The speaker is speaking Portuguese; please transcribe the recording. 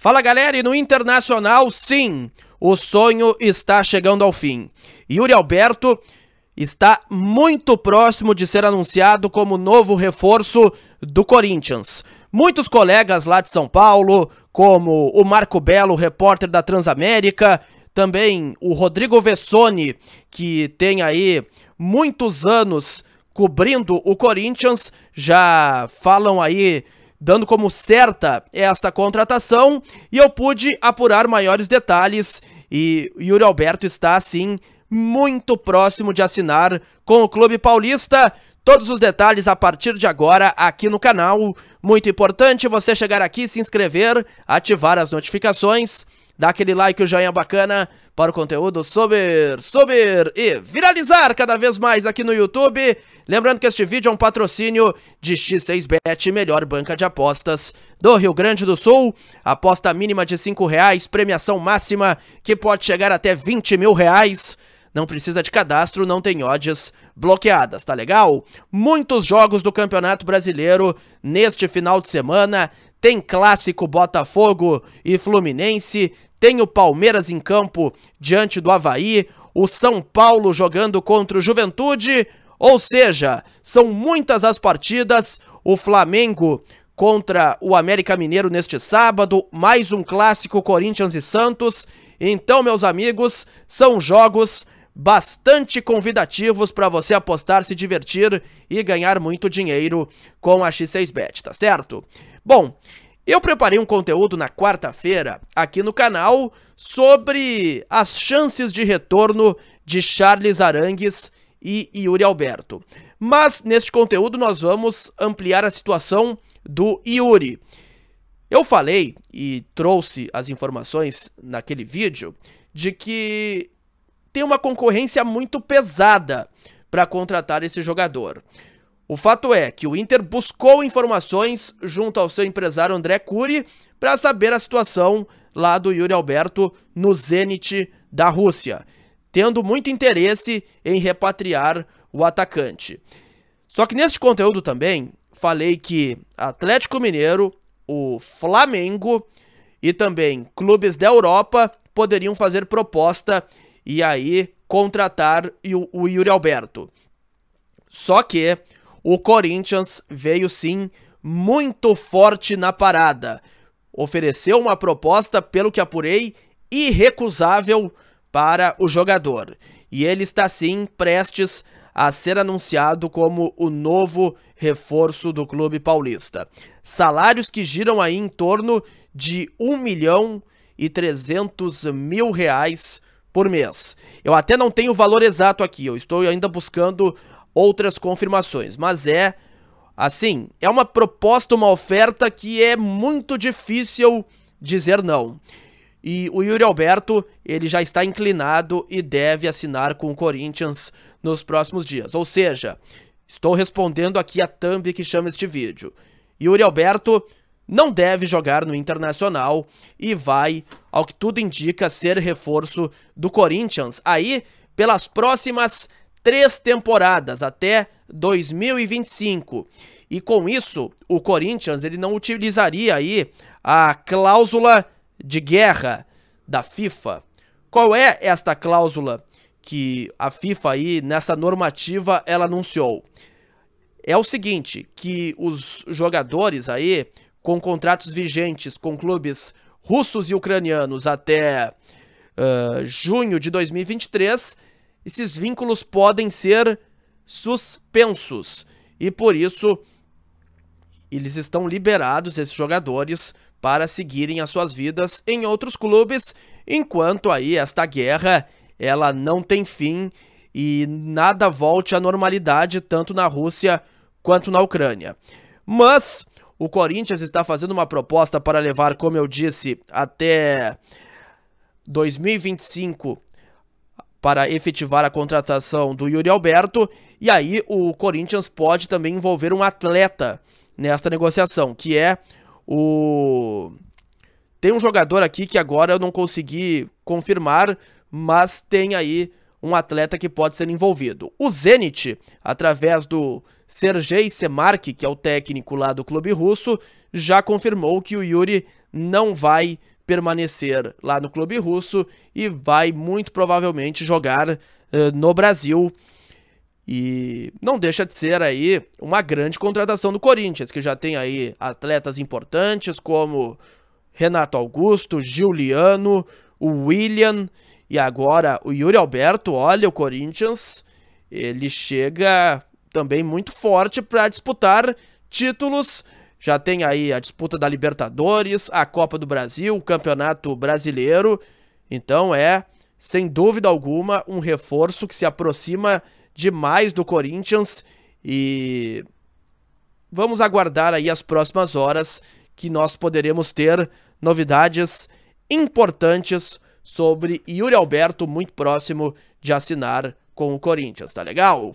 Fala galera, e no Internacional, sim, o sonho está chegando ao fim. Yuri Alberto está muito próximo de ser anunciado como novo reforço do Corinthians. Muitos colegas lá de São Paulo, como o Marco Belo, repórter da Transamérica, também o Rodrigo Vessoni, que tem aí muitos anos cobrindo o Corinthians, já falam aí dando como certa esta contratação e eu pude apurar maiores detalhes e Yuri Alberto está assim muito próximo de assinar com o clube paulista. Todos os detalhes a partir de agora aqui no canal. Muito importante você chegar aqui, se inscrever, ativar as notificações dá aquele like, o joinha bacana para o conteúdo sober, sober e viralizar cada vez mais aqui no YouTube. Lembrando que este vídeo é um patrocínio de X6Bet, melhor banca de apostas do Rio Grande do Sul. Aposta mínima de R$ reais, premiação máxima que pode chegar até 20 mil reais. Não precisa de cadastro, não tem odds bloqueadas, tá legal? Muitos jogos do Campeonato Brasileiro neste final de semana. Tem clássico Botafogo e Fluminense, tem o Palmeiras em campo diante do Havaí, o São Paulo jogando contra o Juventude, ou seja, são muitas as partidas, o Flamengo contra o América Mineiro neste sábado, mais um clássico Corinthians e Santos. Então, meus amigos, são jogos bastante convidativos para você apostar, se divertir e ganhar muito dinheiro com a X6Bet, tá certo? Bom, eu preparei um conteúdo na quarta-feira aqui no canal sobre as chances de retorno de Charles Arangues e Yuri Alberto. Mas neste conteúdo nós vamos ampliar a situação do Yuri. Eu falei e trouxe as informações naquele vídeo de que tem uma concorrência muito pesada para contratar esse jogador. O fato é que o Inter buscou informações junto ao seu empresário André Cury para saber a situação lá do Yuri Alberto no Zenit da Rússia, tendo muito interesse em repatriar o atacante. Só que neste conteúdo também falei que Atlético Mineiro, o Flamengo e também clubes da Europa poderiam fazer proposta e aí contratar o Yuri Alberto. Só que o Corinthians veio sim muito forte na parada. Ofereceu uma proposta, pelo que apurei, irrecusável para o jogador. E ele está sim prestes a ser anunciado como o novo reforço do clube paulista. Salários que giram aí em torno de 1 milhão e 300 mil reais por mês. Eu até não tenho o valor exato aqui, eu estou ainda buscando outras confirmações, mas é assim, é uma proposta, uma oferta que é muito difícil dizer não. E o Yuri Alberto, ele já está inclinado e deve assinar com o Corinthians nos próximos dias. Ou seja, estou respondendo aqui a thumb que chama este vídeo. Yuri Alberto não deve jogar no Internacional e vai, ao que tudo indica, ser reforço do Corinthians aí pelas próximas três temporadas até 2025. E com isso, o Corinthians ele não utilizaria aí a cláusula de guerra da FIFA. Qual é esta cláusula que a FIFA aí nessa normativa ela anunciou? É o seguinte, que os jogadores aí com contratos vigentes com clubes russos e ucranianos até uh, junho de 2023 esses vínculos podem ser suspensos. E por isso, eles estão liberados, esses jogadores, para seguirem as suas vidas em outros clubes, enquanto aí esta guerra ela não tem fim e nada volte à normalidade tanto na Rússia quanto na Ucrânia. Mas o Corinthians está fazendo uma proposta para levar, como eu disse, até 2025 para efetivar a contratação do Yuri Alberto, e aí o Corinthians pode também envolver um atleta nesta negociação, que é o tem um jogador aqui que agora eu não consegui confirmar, mas tem aí um atleta que pode ser envolvido. O Zenit, através do Sergei Semark, que é o técnico lá do clube russo, já confirmou que o Yuri não vai permanecer lá no clube russo e vai muito provavelmente jogar uh, no Brasil. E não deixa de ser aí uma grande contratação do Corinthians, que já tem aí atletas importantes como Renato Augusto, Giuliano, o William e agora o Yuri Alberto. Olha, o Corinthians ele chega também muito forte para disputar títulos já tem aí a disputa da Libertadores, a Copa do Brasil, o Campeonato Brasileiro. Então é, sem dúvida alguma, um reforço que se aproxima demais do Corinthians e vamos aguardar aí as próximas horas que nós poderemos ter novidades importantes sobre Yuri Alberto muito próximo de assinar com o Corinthians, tá legal?